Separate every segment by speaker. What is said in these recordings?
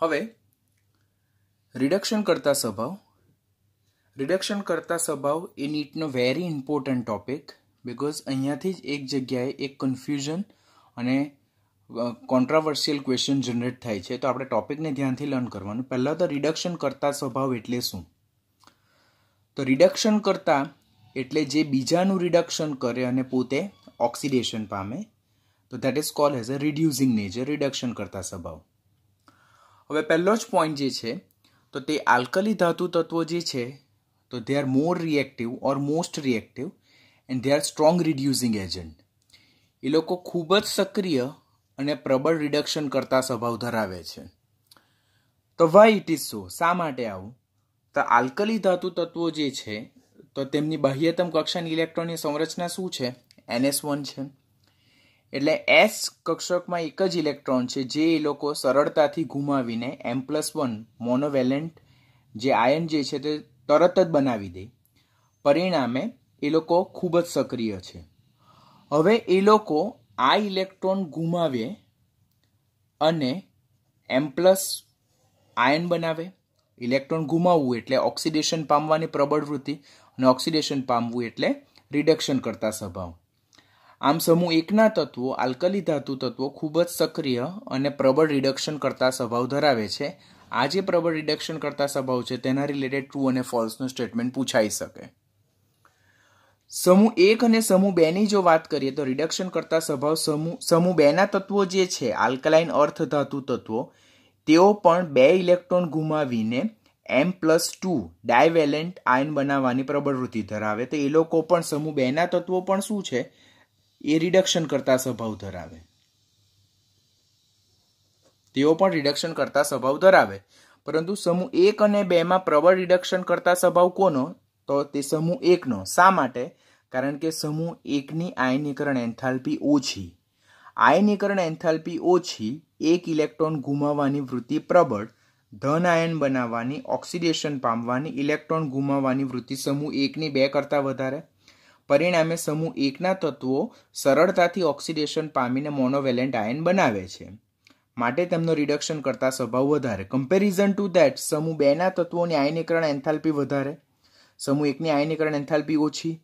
Speaker 1: હવે રિડક્શન કરતા સ્વભાવ રિડક્શન કરતા સ્વભાવ એ નીટનો વેરી ઇમ્પોર્ટન્ટ ટોપિક બિકોઝ અહીંયાથી જ એક જગ્યાએ એક કન્ફ્યુઝન અને કોન્ટ્રાવર્સિયલ ક્વેશ્ચન જનરેટ થાય છે તો આપણે ટોપિકને ધ્યાનથી લર્ન કરવાનું પહેલાં તો રિડક્શન કરતા સ્વભાવ એટલે શું તો રિડક્શન કરતા એટલે જે બીજાનું રિડક્શન કરે અને પોતે ઓક્સિડેશન પામે તો that is call as a reducing nature reduction કરતા સ્વભાવ હવે પહેલો જ પોઈન્ટ જે છે તો તે આલ્કલી ધાતુ તત્વો જે છે તો they are more reactive or most reactive and they are strong reducing agent એ લોકો ખૂબ જ સક્રિય અને પ્રબળ રિડક્શન કરતા સ્વભાવ ધરાવે છે તો વાય ઇટ ઇઝ સો શા માટે આવું તો આલ્કલી ધાતુ તત્વો જે છે તો તેમની બાહ્યતમ કક્ષાની ઇલેક્ટ્રોનની સંરચના શું છે એનએસ વન છે એટલે એસ કક્ષકમાં એક જ ઇલેક્ટ્રોન છે જે એ લોકો સરળતાથી ગુમાવીને એમ પ્લસ વન મોનોવેલેન્ટ જે આયન જે છે તે તરત જ બનાવી દે પરિણામે એ લોકો ખૂબ જ સક્રિય છે હવે એ લોકો આ ઇલેક્ટ્રોન ગુમાવે અને એમ પ્લસ આયન બનાવે ઇલેક્ટ્રોન ગુમાવવું એટલે ઓક્સિડેશન પામવાની પ્રબળ વૃત્તિ અને ઓક્સિડેશન પામવું એટલે રિડક્શન કરતા સ્વભાવ આમ સમૂહ એકના તત્વો આલ્કલી ધાતુ તત્વો ખૂબ જ સક્રિય અને પ્રબળ રિડક્શન કરતા સ્વભાવ ધરાવે છે આ જે પ્રબળ રિડક્શન કરતા સ્વભાવ છે તેના રિલેટેડ ટ્રુ અને ફોલ્સનું સ્ટેટમેન્ટ પૂછાઈ શકે સમૂહ એક અને સમૂહ બેની જો વાત કરીએ તો રિડક્શન કરતા સ્વભાવ સમૂહ સમૂહ બેના તત્વો જે છે આલ્કલાઇન અર્થ ધાતુ તત્વો તેઓ પણ બે ઇલેક્ટ્રોન ગુમાવીને M plus two divalent ion બનાવવાની પ્રબળ વૃત્તિ ધરાવે તો એ લોકો પણ સમૂહ બેના તત્વો પણ શું છે એ રિડક્શન કરતા સ્વભાવ ધરાવે તેઓ પણ રિડક્શન કરતા સ્વભાવ ધરાવે પરંતુ સમૂહ એક અને બેમાં પ્રબળ રિડક્શન કરતા સ્વભાવ કોનો તો તે સમૂહ એકનો શા માટે કારણ કે સમૂહ એકની આયનીકરણ એન્થાલ્પી ઓછી આયનીકરણ એન્થાલ્પી ઓછી એક ઇલેક્ટ્રોન ગુમાવવાની વૃત્તિ પ્રબળ ધન આયન બનાવવાની ઓક્સિડેશન પામવાની ઇલેક્ટ્રોન ગુમાવવાની વૃત્તિ સમૂહ એકની બે કરતાં વધારે પરિણામે સમૂહ એકના તત્વો સરળતાથી ઓક્સિડેશન પામીને મોનોવેલેન્ટ આયન બનાવે છે માટે તેમનો રિડક્શન કરતા સ્વભાવ વધારે કમ્પેરિઝન ટુ ધેટ સમૂહ બેના તત્વોની આયનીકરણ એન્થાલ્પી વધારે સમૂહ એકની આયનીકરણ એન્થાલ્પી ઓછી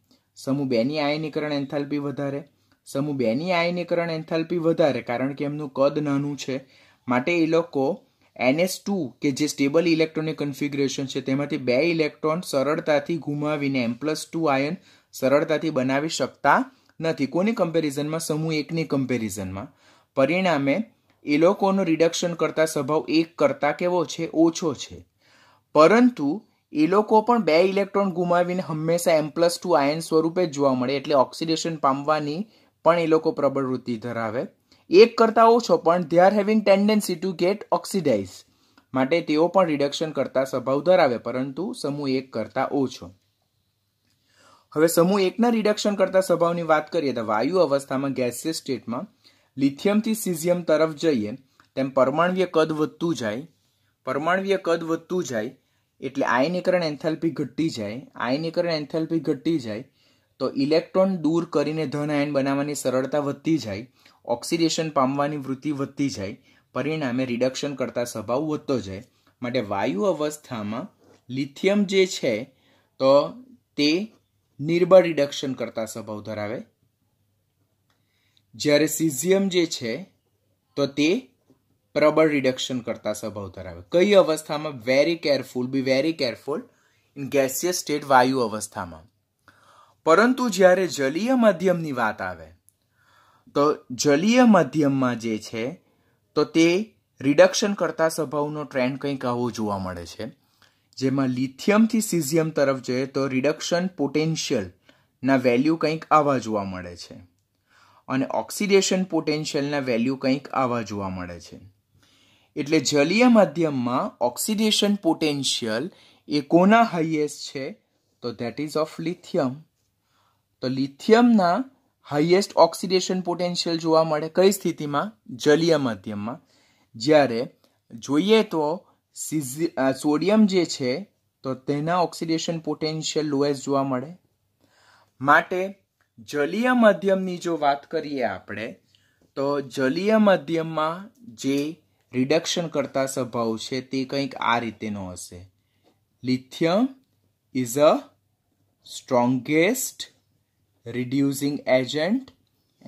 Speaker 1: સમૂહ બેની આયનીકરણ એન્થાલ્પી વધારે સમૂહ બેની આયનીકરણ એન્થાલ્પી વધારે કારણ કે એમનું કદ નાનું છે માટે એ લોકો એનએસ ટુ કે જે સ્ટેબલ ઇલેક્ટ્રોનિક કન્ફિગરેશન છે તેમાંથી બે ઇલેક્ટ્રોન સરળતાથી ગુમાવીને એમ પ્લસ ટુ આયન સરળતાથી બનાવી શકતા નથી કોની કમ્પેરિઝનમાં સમૂહ એકની કમ્પેરિઝનમાં પરિણામે એ લોકોનો રિડક્શન કરતા સ્વભાવ એક કરતાં કેવો છે ઓછો છે પરંતુ એ લોકો પણ બે ઇલેક્ટ્રોન ગુમાવીને હંમેશા એમ પ્લસ ટુ આયન સ્વરૂપે જોવા મળે એટલે ઓક્સિડેશન પામવાની પણ એ લોકો પ્રબળ વૃત્તિ ધરાવે એક કરતાં ઓછો પણ they are having tendency to get oxidize માટે તેઓ પણ રિડક્શન કરતા સ્વભાવ ધરાવે પરંતુ સમૂહ એક કરતાં ઓછો હવે સમૂહ એકના રિડક્શન કરતા સ્વભાવની વાત કરીએ તો વાયુ અવસ્થામાં ગેસિયસ સ્ટેટમાં લિથિયમથી સિઝિયમ તરફ જઈએ તેમ પરમાણવીય કદ વધતું જાય પરમાણવીય કદ વધતું જાય એટલે આયનીકરણ એન્થેલ્પી ઘટતી જાય આયનીકરણ એન્થાલ્પી ઘટતી જાય તો ઇલેક્ટ્રોન દૂર કરીને ધન આયન બનાવવાની સરળતા વધતી જાય ઓક્સિડેશન પામવાની વૃત્તિ વધતી જાય પરિણામે રિડક્શન કરતા સ્વભાવ વધતો જાય માટે વાયુ અવસ્થામાં લિથિયમ જે છે તો તે નિર્બળ રિડક્શન કરતા સ્વભાવ ધરાવે જ્યારે સિઝિયમ જે છે તો તે પ્રબળ રિડક્શન કરતા સ્વભાવ ધરાવે કઈ અવસ્થામાં very careful be very careful in gaseous state વાયુ અવસ્થામાં પરંતુ જ્યારે જલીય માધ્યમની વાત આવે તો જલીય માધ્યમમાં જે છે તો તે રિડક્શન કરતા સ્વભાવનો ટ્રેન્ડ કંઈક આવો જોવા મળે છે જેમાં લિથિયમથી સિઝિયમ તરફ જઈએ તો રિડક્શન પોટેન્શિયલના વેલ્યુ કંઈક આવા જોવા મળે છે અને ઓક્સિડેશન પોટેન્શિયલના વેલ્યુ કંઈક આવા જોવા મળે છે એટલે જલીય માધ્યમમાં ઓક્સિડેશન પોટેન્શિયલ એ કોના હાઈએસ્ટ છે તો ધેટ ઇઝ ઓફ લિથિયમ તો લિથિયમના હાઈએસ્ટ ઓક્સિડેશન પોટેન્શિયલ જોવા મળે કઈ સ્થિતિમાં જલીય માધ્યમમાં જ્યારે જોઈએ તો સોડિયમ જે છે તો તેના ઓક્સિડેશન પોટેન્શિયલ લોએસ્ટ જોવા મળે માટે જલીય માધ્યમની જો વાત કરીએ આપણે તો જલીય માધ્યમમાં જે રિડક્શન કરતા સ્વભાવ છે તે કંઈક આ રીતેનો હશે lithium is a strongest reducing agent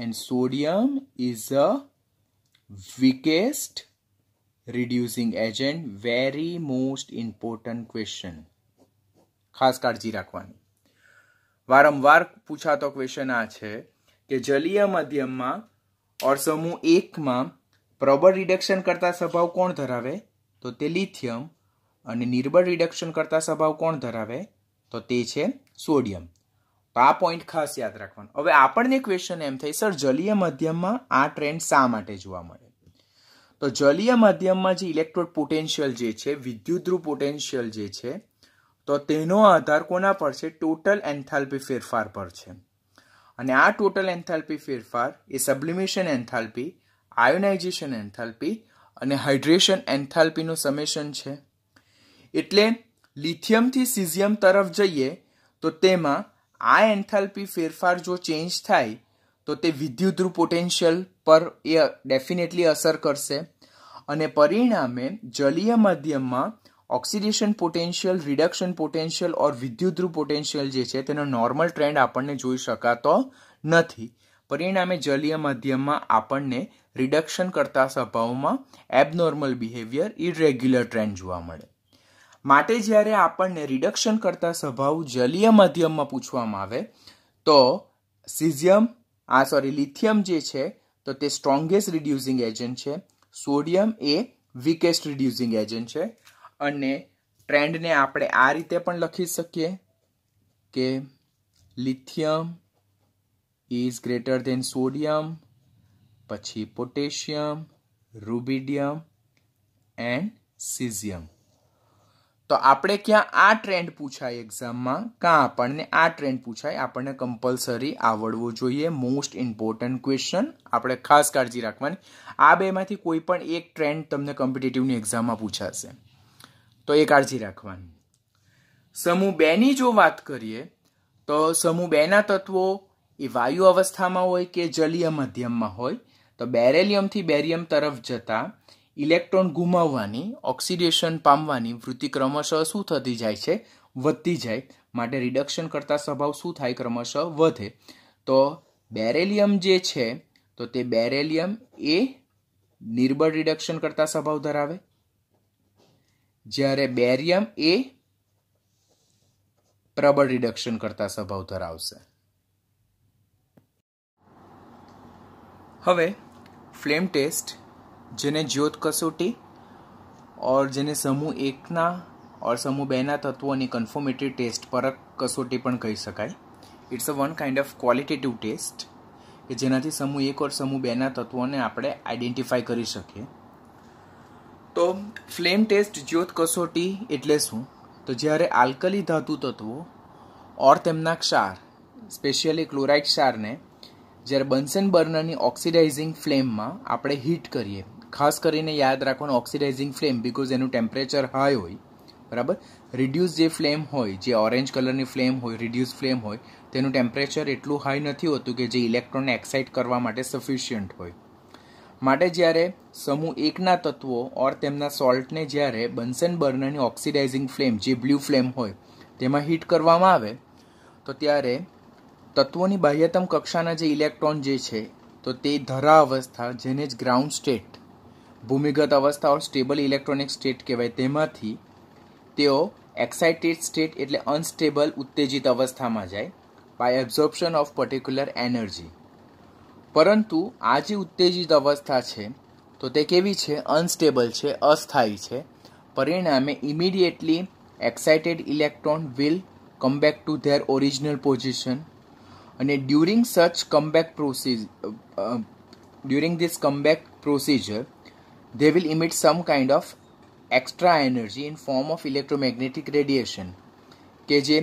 Speaker 1: and sodium is a weakest reducing agent very most important question ખાસ કાળજી રાખવાની વારંવાર પૂછાતો ક્વેશ્ચન આ છે કે જલીય માધ્યમમાં ઓર સમૂહ એકમાં પ્રબળ રિડક્શન કરતા સ્વભાવ કોણ ધરાવે તો તે લિથિયમ અને નિર્બળ રિડક્શન કરતા સ્વભાવ કોણ ધરાવે તો તે છે સોડિયમ તો આ પોઈન્ટ ખાસ યાદ રાખવાનું હવે આપણને ક્વેશ્ચન એમ થાય સર જલીય માધ્યમમાં આ ટ્રેન્ડ શા માટે જોવા મળે તો જલીય માધ્યમમાં જે ઇલેક્ટ્રોડ પોટેન્શિયલ જે છે વિદ્યુતધ્રુવ પોટેન્શિયલ જે છે તો તેનો આધાર કોના પર છે ટોટલ એન્થાલ્પી ફેરફાર પર છે અને આ ટોટલ એન્થાલ્પી ફેરફાર એ સબ્લિમેશન એન્થાલ્પી આયોનાઇઝેશન એન્થાલ્પી અને હાઇડ્રેશન એન્થાલ્પીનું સમેશન છે એટલે લિથિયમથી સિઝિયમ તરફ જઈએ તો તેમાં આ એન્થાલ્પી ફેરફાર જો ચેન્જ થાય તો તે વિદ્યુતરૂ પોટેન્શિયલ પર એ ડેફિનેટલી અસર કરશે અને પરિણામે જલીય માધ્યમમાં oxidation potential reduction potential or વિદ્યુતરૂ પોટેન્શિયલ જે છે તેનો નોર્મલ ટ્રેન્ડ આપણને જોઈ શકાતો નથી પરિણામે જલીય માધ્યમમાં આપણને રિડક્શન કરતા સ્વભાવમાં એબનોર્મલ બિહેવિયર ઇરેગ્યુલર ટ્રેન્ડ જોવા મળે માટે જ્યારે આપણને રિડક્શન કરતા સ્વભાવ જલીય માધ્યમમાં પૂછવામાં આવે તો સિઝિયમ આ સોરી લિથિયમ જે છે તો તે સ્ટ્રોંગેસ્ટ રિડ્યુસિંગ એજન્ટ છે સોડિયમ એ વીકેસ્ટ રિડ્યુસિંગ એજન્ટ છે અને ટ્રેન્ડને આપણે આ રીતે પણ લખી શકીએ કે lithium is greater than sodium પછી પોટેશિયમ રૂબિડિયમ એન્ડ સિઝિયમ તો આપણે ક્યાં આ ટ્રેન્ડ પૂછાય એક્ઝામમાં કાં આપણને આ ટ્રેન્ડ પૂછાય આપણને કમ્પલસરી આવડવો જોઈએ મોસ્ટ ઇમ્પોર્ટન્ટ ક્વેશ્ચન આપણે ખાસ કાળજી રાખવાની આ બેમાંથી કોઈ પણ એક ટ્રેન્ડ તમને કોમ્પિટિટિવની એક્ઝામમાં પૂછાશે તો એ કાળજી રાખવાની સમૂહ બેની જો વાત કરીએ તો સમૂહ બેના તત્વો એ વાયુ અવસ્થામાં હોય કે જલીય મધ્યમમાં હોય તો બેરેલિયમથી બેરિયમ તરફ જતાં ઇલેક્ટ્રોન ગુમાવવાની ઓક્સિડેશન પામવાની વૃત્તિ ક્રમશઃ શું થતી જાય છે વધતી જાય માટે રિડક્શન કરતા સ્વભાવ શું થાય ક્રમશઃ વધે તો બેરેલિયમ જે છે તો તે બેરેલિયમ એ નિર્બળ રિડક્શન કરતા સ્વભાવ ધરાવે જ્યારે બેરિયમ એ પ્રબળ રિડક્શન કરતા સ્વભાવ ધરાવશે હવે ફ્લેમ ટેસ્ટ જેને જ્યોત કસોટી ઓર જેને સમૂહ એકના ઓર સમૂહ બેના તત્વોની કન્ફોર્મિટી ટેસ્ટ પરક કસોટી પણ કહી શકાય it's a one kind of qualitative test કે જેનાથી સમૂહ એક ઓર સમૂહ બેના તત્વોને આપણે આઈડેન્ટિફાય કરી શકીએ તો ફ્લેમ ટેસ્ટ જ્યોત કસોટી એટલે શું તો જ્યારે આલ્કલી ધાતુ તત્વો ઓર તેમના ક્ષાર સ્પેશિયલી ક્લોરાઇડ ક્ષારને જ્યારે બન્સન બર્નરની ઓક્સિડાઇઝિંગ ફ્લેમમાં આપણે હીટ કરીએ ખાસ કરીને યાદ રાખવાનું ઓક્સિડાઇઝિંગ ફ્લેમ બિકોઝ એનું ટેમ્પરેચર હાઈ હોય બરાબર રિડ્યુસ જે ફ્લેમ હોય જે ઓરેન્જ કલરની ફ્લેમ હોય રિડ્યુસ ફ્લેમ હોય તેનું ટેમ્પરેચર એટલું હાઈ નથી હોતું કે જે ઇલેક્ટ્રોનને એક્સાઇટ કરવા માટે સફિશિયન્ટ હોય માટે જ્યારે સમૂહ એકના તત્વો ઓર તેમના સોલ્ટને જ્યારે બન્સન બર્નરની ઓક્સિડાઇઝિંગ ફ્લેમ જે બ્લુ ફ્લેમ હોય તેમાં હીટ કરવામાં આવે તો ત્યારે તત્વોની બાહ્યતમ કક્ષાના જે ઇલેક્ટ્રોન જે છે તો તે ધરા અવસ્થા જેને જ ગ્રાઉન્ડ સ્ટેટ ભૂમિગત અવસ્થાઓ સ્ટેબલ ઇલેક્ટ્રોનિક સ્ટેટ કહેવાય તેમાંથી તેઓ એક્સાઇટેડ સ્ટેટ એટલે અનસ્ટેબલ ઉત્તેજિત અવસ્થામાં જાય by absorption of particular energy પરંતુ આ જે ઉત્તેજિત અવસ્થા છે તો તે કેવી છે અનસ્ટેબલ છે અસ્થાયી છે પરિણામે immediately excited electron will come back to their original position અને during such comeback procedure during this comeback procedure they will emit some kind of extra energy in form of electromagnetic radiation કે જે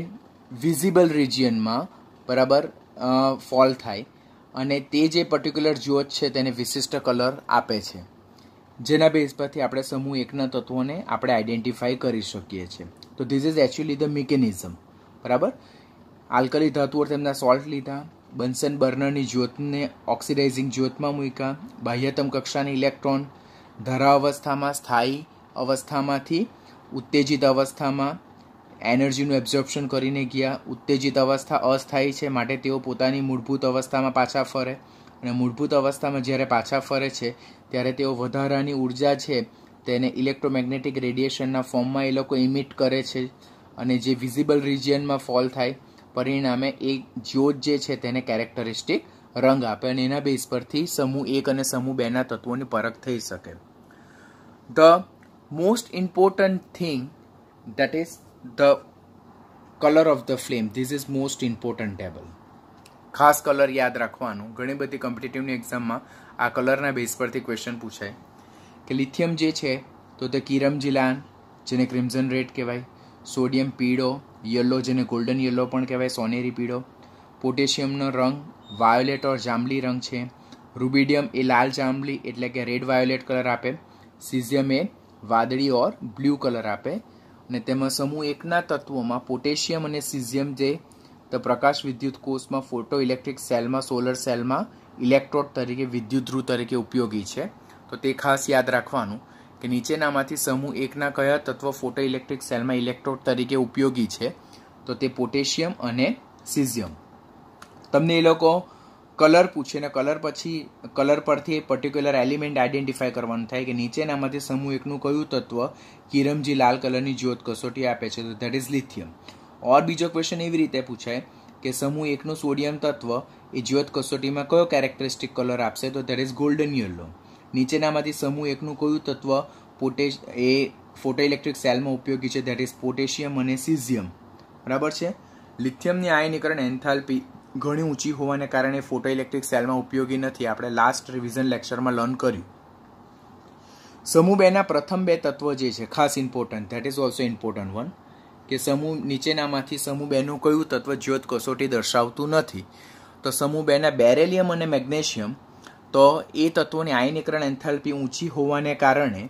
Speaker 1: visible રિજિયનમાં બરાબર fall થાય અને તે જે particular જ્યોત છે તેને વિશિષ્ટ કલર આપે છે જેના બેઝ પરથી આપણે સમૂહ એકના તત્વોને આપણે આઈડેન્ટિફાઈ કરી શકીએ છીએ તો this is actually the mechanism બરાબર આલ્કલી ધાતુઓ તેમના સોલ્ટ લીધા બન્સન બર્નરની જ્યોતને ઓક્સિડાઇઝિંગ જ્યોતમાં મૂક્યા બાહ્યતમ કક્ષાની ઇલેક્ટ્રોન ધરાવસ્થામાં સ્થાયી અવસ્થામાંથી ઉત્તેજિત અવસ્થામાં એનર્જીનું એબ્ઝોર્પ્શન કરીને ગયા ઉત્તેજિત અવસ્થા અસ્થાયી છે માટે તેઓ પોતાની મૂળભૂત અવસ્થામાં પાછા ફરે અને મૂળભૂત અવસ્થામાં જ્યારે પાછા ફરે છે ત્યારે તેઓ વધારાની ઉર્જા છે તેને ઇલેક્ટ્રોમેગ્નેટિક રેડિએશનના ફોર્મમાં એ લોકો ઇમિટ કરે છે અને જે વિઝિબલ રિજિયનમાં ફોલ થાય પરિણામે એ જ્યોત જે છે તેને કેરેક્ટરિસ્ટિક રંગ આપે અને એના બેઝ પરથી સમૂહ એક અને સમૂહ બેના તત્વોની પરખ થઈ શકે the most important thing that is the colour of the flame this is most important table ખાસ કલર યાદ રાખવાનું ઘણી બધી કોમ્પિટિટિવની એક્ઝામમાં આ કલરના બેઝ પરથી ક્વેશ્ચન પૂછાય કે લિથિયમ જે છે તો તે કિરમજીલાન જેને ક્રિમ્ઝન રેડ કહેવાય સોડિયમ પીળો યલો જેને ગોલ્ડન યલો પણ કહેવાય સોનેરી પીળો પોટેશિયમનો રંગ વાયોલેટ ઓર જાંબલી રંગ છે રુબીડિયમ એ લાલ જાંબલી એટલે કે રેડ વાયોલેટ કલર આપે સિઝિયમ વાદળી ઓર બ્લુ કલર આપે અને તેમાં સમૂહ એકના તત્વોમાં પોટેશિયમ અને સિઝિયમ જે તો પ્રકાશ વિદ્યુત કોષમાં ફોટો ઇલેક્ટ્રિક સેલમાં સોલર સેલમાં ઇલેક્ટ્રોડ તરીકે વિદ્યુત ધ્રુવ તરીકે ઉપયોગી છે તો તે ખાસ યાદ રાખવાનું કે નીચેનામાંથી સમૂહ એકના કયા તત્વ ફોટો ઇલેક્ટ્રિક સેલમાં ઇલેક્ટ્રોડ તરીકે ઉપયોગી છે તો તે પોટેશિયમ અને સિઝિયમ તમને એ લોકો કલર પૂછે ને કલર પછી કલર પરથી પર્ટિક્યુલર એલિમેન્ટ આઈડેન્ટિફાય કરવાનું થાય કે નીચેનામાંથી સમૂહ એકનું કયું તત્વ કિરમજી લાલ કલરની જ્યોત કસોટી આપે છે તો ધેટ ઇઝ લિથિયમ ઓર બીજો ક્વેશ્ચન એવી રીતે પૂછાય કે સમૂહ એકનું સોડિયમ તત્વ એ જ્યોત કસોટીમાં કયો કેરેક્ટરિસ્ટિક કલર આપશે તો ધેટ ઇઝ ગોલ્ડન યલો નીચેનામાંથી સમૂહ એકનું કયું તત્વ પોટેશ એ ફોટો સેલમાં ઉપયોગી છે ધેટ ઇઝ પોટેશિયમ અને સિઝિયમ બરાબર છે લિથિયમની આયનીકરણ એન્થાલ્પી ઘણી ઊંચી હોવાને કારણે ફોટો ઇલેક્ટ્રિક સેલમાં ઉપયોગી નથી આપણે લાસ્ટ રિવિઝન લેક્ચરમાં લર્ન કર્યું સમૂહ બેના પ્રથમ બે તત્વ જે છે ખાસ important that is also important one કે સમૂહ નીચેનામાંથી સમૂહ બેનું કયું તત્વ જ્યોત કસોટી દર્શાવતું નથી તો સમૂહ બેના બેરેલિયમ અને મેગ્નેશિયમ તો એ તત્વોની આયનીકરણ એન્થાલ્પી ઊંચી હોવાને કારણે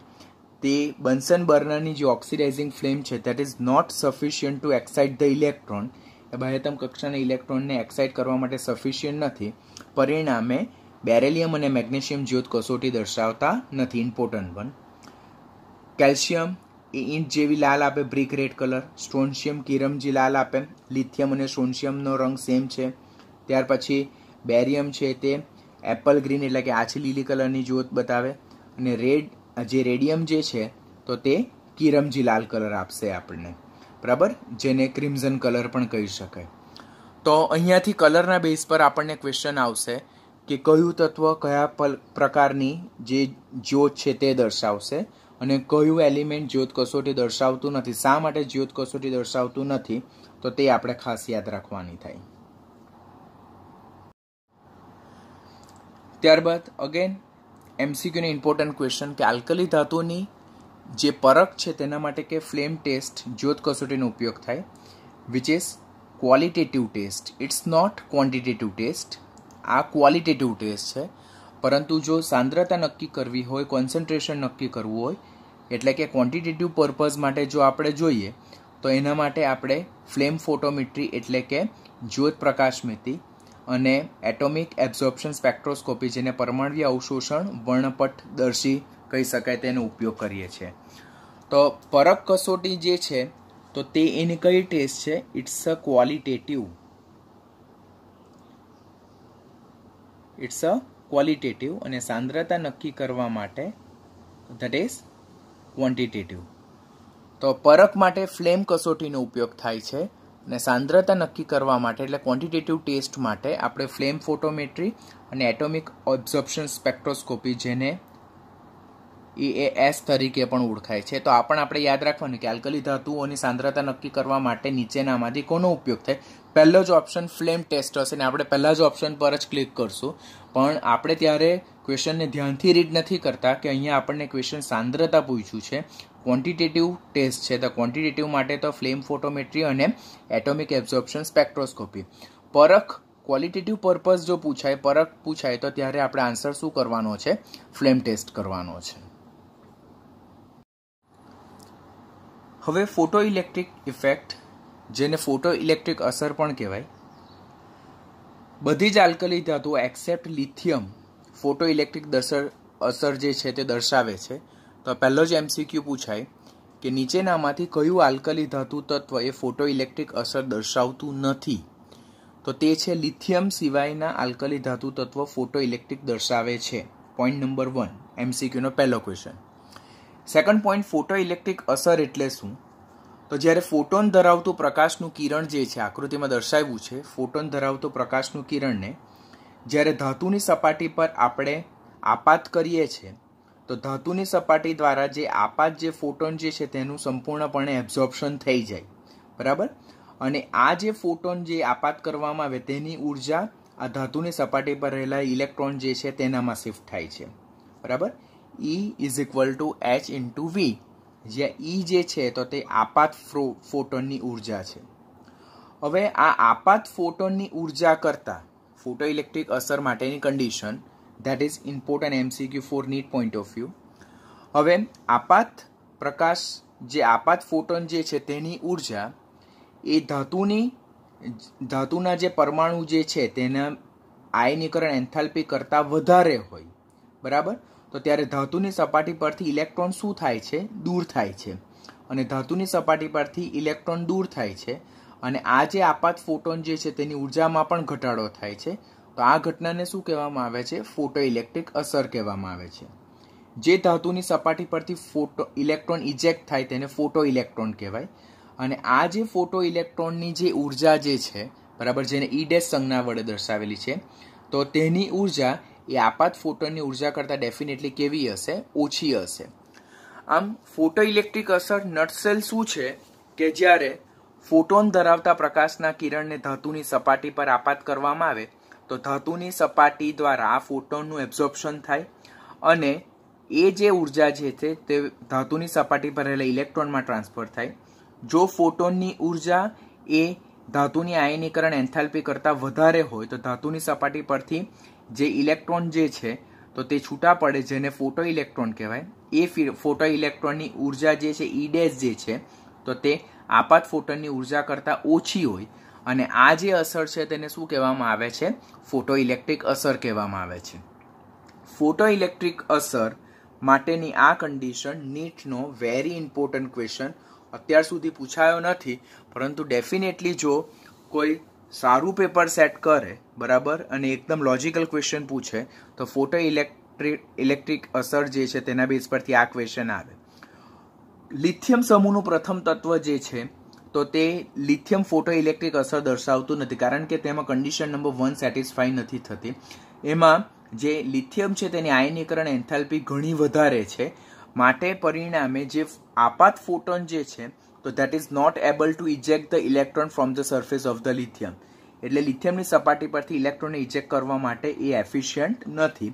Speaker 1: તે બન્સન બર્નરની જે ઓક્સિડાઇઝિંગ ફ્લેમ છે that is not sufficient to excite the electron બાહ્યતમ કક્ષાના ઇલેક્ટ્રોનને એક્સાઇટ કરવા માટે સફિશિયન્ટ નથી પરિણામે બેરેલિયમ અને મેગ્નેશિયમ જ્યોત કસોટી દર્શાવતા નથી ઇમ્પોર્ટન્ટ વન કેલ્શિયમ એ ઈંટ જેવી લાલ આપે બ્રિક રેડ કલર સ્ટોનશિયમ કિરમજી લાલ આપે લિથિયમ અને સોન્શિયમનો રંગ સેમ છે ત્યાર પછી બેરિયમ છે તે એપલ ગ્રીન એટલે કે આછી લીલી કલરની જ્યોત બતાવે અને રેડ જે રેડિયમ જે છે તો તે કિરમજી લાલ કલર આપશે આપણને બરાબર જેને ક્રિમઝન કલર પણ કહી શકાય તો અહીંયાથી કલરના બેઝ પર આપણને ક્વેશ્ચન આવશે કે કયું તત્વ કયા પલ પ્રકારની જે જ્યોત છે તે દર્શાવશે અને કયું એલિમેન્ટ જ્યોત કસોટી દર્શાવતું નથી શા માટે જ્યોત કસોટી દર્શાવતું નથી તો તે આપણે ખાસ યાદ રાખવાની થાય ત્યારબાદ અગેન એમસીક્યુને ઇમ્પોર્ટન્ટ ક્વેશ્ચન કે આલ્કલી ધાતુની જે પરખ છે તેના માટે કે ફ્લેમ ટેસ્ટ જ્યોત કસોટીનો ઉપયોગ થાય which is qualitative test it's not quantitative test આ ક્વોલિટેટિવ ટેસ્ટ છે પરંતુ જો સાંદ્રતા નક્કી કરવી હોય કોન્સન્ટ્રેશન નક્કી કરવું હોય એટલે કે ક્વોન્ટિટેટિવ પર્પઝ માટે જો આપણે જોઈએ તો એના માટે આપણે ફ્લેમ ફોટોમેટ્રી એટલે કે જ્યોત પ્રકાશમિતિ અને એટોમિક એબ્ઝોર્પ્શન સ્પેક્ટ્રોસ્કોપી જેને પરમાણ્વીય અવશોષણ વર્ણપટ દર્શી કહી શકાય તેનો ઉપયોગ કરીએ છીએ તો પરખ કસોટી જે છે તો તે એની કઈ ટેસ્ટ છે it's a qualitative it's a qualitative અને સાંદ્રતા નક્કી કરવા માટે ધેટ ઇઝ ક્વોન્ટિટેટિવ તો પરખ માટે ફ્લેમ કસોટીનો ઉપયોગ થાય છે અને સાંદ્રતા નક્કી કરવા માટે એટલે ક્વોન્ટિટેટિવ ટેસ્ટ માટે આપણે ફ્લેમ ફોટોમેટ્રી અને એટોમિક ઓબ્ઝર્પ્શન સ્પેક્ટ્રોસ્કોપી જેને એ એ એસ તરીકે પણ ઓળખાય છે તો આ પણ આપણે યાદ રાખવાનું કે આલ્કલી ધાતુઓની સાંદ્રતા નક્કી કરવા માટે નીચેનામાંથી કોનો ઉપયોગ થાય પહેલો જ ઓપ્શન ફ્લેમ ટેસ્ટ હશે ને આપણે પહેલાં જ ઓપ્શન પર જ ક્લિક કરશું પણ આપણે ત્યારે ક્વેશ્ચનને ધ્યાનથી રીડ નથી કરતા કે અહીંયા આપણને ક્વેશ્ચન સાંદ્રતા પૂછ્યું છે ક્વોન્ટિટેટિવ ટેસ્ટ છે તો ક્વોન્ટિટેટિવ માટે તો ફ્લેમ ફોટોમેટ્રી અને એટોમિક એબ્ઝોર્પ્શન સ્પેક્ટ્રોસ્કોપી પરખ ક્વોલિટેટિવ પર્પઝ જો પૂછાય પરખ પૂછાય તો ત્યારે આપણે આન્સર શું કરવાનો છે ફ્લેમ ટેસ્ટ કરવાનો છે હવે ફોટો ઇલેક્ટ્રિક ઇફેક્ટ જેને ફોટો ઇલેક્ટ્રિક અસર પણ કહેવાય બધી જ આલ્કલી ધાતુઓ એક્સેપ્ટ લિથિયમ ફોટો ઇલેક્ટ્રિક દસર અસર જે છે તે દર્શાવે છે તો પહેલો જ એમસીક્યુ પૂછાય કે નીચેનામાંથી કયું આલ્કલી ધાતુ તત્વ એ ફોટો ઇલેક્ટ્રિક અસર દર્શાવતું નથી તો તે છે લિથિયમ સિવાયના આલ્કલી ધાતુ તત્વ ફોટો ઇલેક્ટ્રિક દર્શાવે છે પોઈન્ટ નંબર વન એમસીક્યુનો પહેલો question second point photo electric અસર એટલે શું તો જ્યારે ફોટોન ધરાવતું પ્રકાશનું કિરણ જે છે આકૃતિમાં દર્શાવ્યું છે ફોટોન ધરાવતું પ્રકાશનું કિરણને જ્યારે ધાતુની સપાટી પર આપણે આપાત કરીએ છીએ તો ધાતુની સપાટી દ્વારા જે આપાત જે ફોટોન જે છે તેનું સંપૂર્ણપણે એબ્ઝોર્પ્શન થઈ જાય બરાબર અને આ જે ફોટોન જે આપાત કરવામાં આવે તેની ઉર્જા આ ધાતુની સપાટી પર રહેલા ઇલેક્ટ્રોન જે છે તેનામાં શિફ્ટ થાય છે બરાબર E is equal to h into v જ્યાં ઈ e જે છે તો તે આપાત ફ્રો ફોટોનની ઉર્જા છે હવે આ આપાત ફોટોનની ઉર્જા કરતાં ફોટો ઇલેક્ટ્રિક અસર માટેની condition that is important MCQ for NEET point of view હવે આપાત પ્રકાશ જે આપાત ફોટોન જે છે તેની ઉર્જા એ ધાતુની ધાતુના જે પરમાણુ જે છે તેના આયનીકરણ એન્થાલ્પી કરતાં વધારે હોય બરાબર તો ત્યારે ધાતુની સપાટી પરથી ઇલેક્ટ્રોન શું થાય છે દૂર થાય છે અને ધાતુની સપાટી પરથી ઇલેક્ટ્રોન દૂર થાય છે અને આ જે આપાત ફોટોન જે છે તેની ઉર્જામાં પણ ઘટાડો થાય છે તો આ ઘટનાને શું કહેવામાં આવે છે ફોટો ઇલેક્ટ્રિક અસર કહેવામાં આવે છે જે ધાતુની સપાટી પરથી ફોટો ઇલેક્ટ્રોન ઇજેક્ટ થાય તેને ફોટો ઇલેક્ટ્રોન કહેવાય અને આ જે ફોટો ઇલેક્ટ્રોનની જે ઉર્જા જે છે બરાબર જેને ઈડેસ સંજ્ઞા વડે દર્શાવેલી છે તો તેની ઉર્જા એ આપાત ફોટોનની ઉર્જા કરતાં ડેફિનેટલી કેવી હશે ઓછી હશે આમ ફોટો ઇલેક્ટ્રિક અસર નટસેલ શું છે કે જ્યારે ફોટોન ધરાવતા પ્રકાશના કિરણને ધાતુની સપાટી પર આપાત કરવામાં આવે તો ધાતુની સપાટી દ્વારા આ ફોટોનનું એબ્ઝોર્પ્શન થાય અને એ જે ઉર્જા જે છે તે ધાતુની સપાટી પર રહેલા ઇલેક્ટ્રોનમાં ટ્રાન્સફર થાય જો ફોટોનની ઉર્જા એ ધાતુની આયનીકરણ એન્થાલ્પી કરતાં વધારે હોય તો ધાતુની સપાટી પરથી જે ઇલેક્ટ્રોન જે છે તો તે છૂટા પડે જેને ફોટો ઇલેક્ટ્રોન કહેવાય એ ફોટો ઇલેક્ટ્રોનની ઉર્જા જે છે ઈ e જે છે તો તે આપાત ફોટોનની ઉર્જા કરતાં ઓછી હોય અને આ જે અસર છે તેને શું કહેવામાં આવે છે ફોટો ઇલેક્ટ્રિક અસર કહેવામાં આવે છે ફોટો ઇલેક્ટ્રિક અસર માટેની આ કન્ડિશન નીટનો વેરી ઇમ્પોર્ટન્ટ ક્વેશ્ચન અત્યાર સુધી પૂછાયો નથી પરંતુ ડેફિનેટલી જો કોઈ સારું પેપર સેટ કરે બરાબર અને એકદમ લોજિકલ ક્વેશ્ચન પૂછે તો ફોટો ઇલેક્ટ્રિક ઇલેક્ટ્રિક અસર જે છે તેના બેઝ પરથી આ ક્વેશ્ચન આવે લિથિયમ સમૂહનું પ્રથમ તત્વ જે છે તો તે લિથિયમ ફોટો ઇલેક્ટ્રિક અસર દર્શાવતું નથી કારણ કે તેમાં કન્ડિશન નંબર વન સેટિસ્ફાઈ નથી થતી એમાં જે લિથિયમ છે તેની આયનીકરણ એન્થાલ્પી ઘણી વધારે છે માટે પરિણામે જે આપાત ફોટોન જે છે તો that is not able to eject the electron from the surface of the lithium એટલે લિથિયમની સપાટી પરથી ઇલેક્ટ્રોનને ઇજેક્ટ કરવા માટે એ એફિશિયન્ટ નથી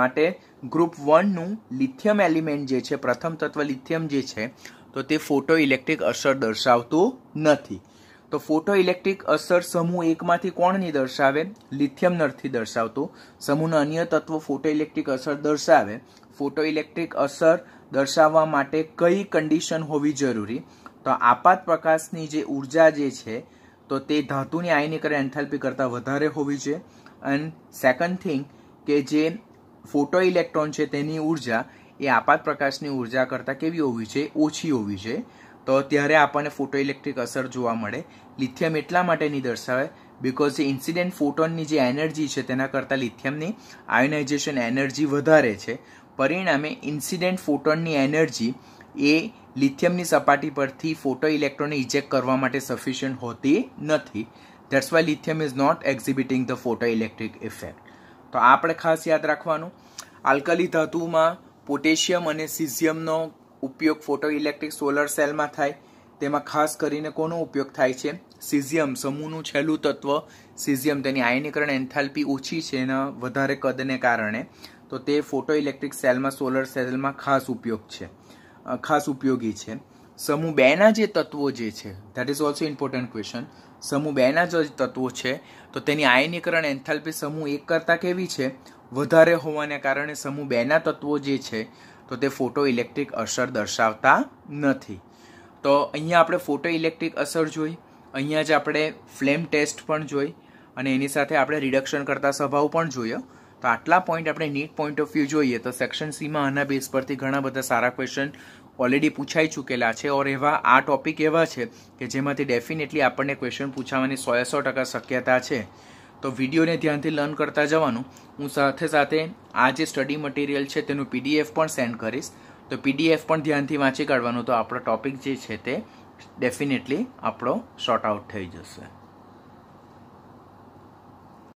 Speaker 1: માટે ગ્રુપ વનનું લિથિયમ એલિમેન્ટ જે છે પ્રથમ તત્વ લિથિયમ જે છે તો તે ફોટો ઇલેક્ટ્રિક અસર દર્શાવતું નથી તો ફોટો ઇલેક્ટ્રિક અસર સમૂહ એકમાંથી કોણ નહીં દર્શાવે લિથિયમ નથી દર્શાવતું સમૂહના અન્ય તત્વો ફોટો ઇલેક્ટ્રિક અસર દર્શાવે ફોટો ઇલેક્ટ્રિક અસર દર્શાવવા માટે કઈ કન્ડિશન હોવી જરૂરી તો આપાત પ્રકાશની જે ઉર્જા જે છે તો તે ધાતુની આયનીકરણ એન્થાલ્પી કરતાં વધારે હોવી જોઈએ એન્ડ સેકન્ડ થિંગ કે જે ફોટો ઇલેક્ટ્રોન છે તેની ઉર્જા એ આપાત પ્રકાશની ઉર્જા કરતાં કેવી હોવી છે ઓછી હોવી છે તો ત્યારે આપણને ફોટો ઇલેક્ટ્રિક અસર જોવા મળે લિથિયમ એટલા માટે નહીં દર્શાવે બિકોઝ ઇન્સિડેન્ટ ફોટોનની જે એનર્જી છે તેના કરતાં લિથિયમની આયોનાઇઝેશન એનર્જી વધારે છે પરિણામે ઇન્સિડેન્ટ ફોટોનની એનર્જી એ લિથિયમની સપાટી પરથી ફોટો ઇલેક્ટ્રોનને ઇજેક્ટ કરવા માટે સફિશિયન્ટ હોતી નથી that's why lithium is not exhibiting the photo electric effect તો આપણે ખાસ યાદ રાખવાનું આલ્કલી ધાતુમાં પોટેશિયમ અને સિઝિયમનો ઉપયોગ ફોટો ઇલેક્ટ્રિક સોલર સેલમાં થાય તેમાં ખાસ કરીને કોનો ઉપયોગ થાય છે સિઝિયમ સમૂહનું છેલ્લું તત્વ સિઝિયમ તેની આયનીકરણ એન્થાલ્પી ઓછી છે એના વધારે કદને કારણે તો તે ફોટો ઇલેક્ટ્રિક સેલમાં સોલર સેલમાં ખાસ ઉપયોગ છે ખાસ ઉપયોગી છે સમૂહ બેના જે તત્વો જે છે that is also important question સમૂહ બેના જે તત્વો છે તો તેની આયનીકરણ એન્થાલ્પી સમૂહ એક કરતાં કેવી છે વધારે હોવાને કારણે સમૂહ બેના તત્વો જે છે તો તે ફોટો ઇલેક્ટ્રિક અસર દર્શાવતા નથી તો અહીંયા આપણે ફોટો ઇલેક્ટ્રિક અસર જોઈ અહીંયા જ આપણે ફ્લેમ ટેસ્ટ પણ જોઈ અને એની સાથે આપણે રિડક્શન કરતા સ્વભાવ પણ જોયો તો આટલા પોઈન્ટ આપણે નીટ પોઈન્ટ ઓફ વ્યૂ જોઈએ તો સેક્શન સીમાં આના બેઝ પરથી ઘણા બધા સારા ક્વેશ્ચન ઓલરેડી પૂછાઈ ચૂકેલા છે ઓર એવા આ ટોપિક એવા છે કે જેમાંથી ડેફિનેટલી આપણને ક્વેશ્ચન પૂછાવાની સોએ સો ટકા શક્યતા છે તો વિડીયોને ધ્યાનથી લર્ન કરતા જવાનું હું સાથે સાથે આ જે સ્ટડી મટીરિયલ છે તેનું પીડીએફ પણ સેન્ડ કરીશ તો પીડીએફ પણ ધ્યાનથી વાંચી કાઢવાનું તો આપણો ટોપિક જે છે તે ડેફિનેટલી આપણો શોર્ટ આઉટ થઈ જશે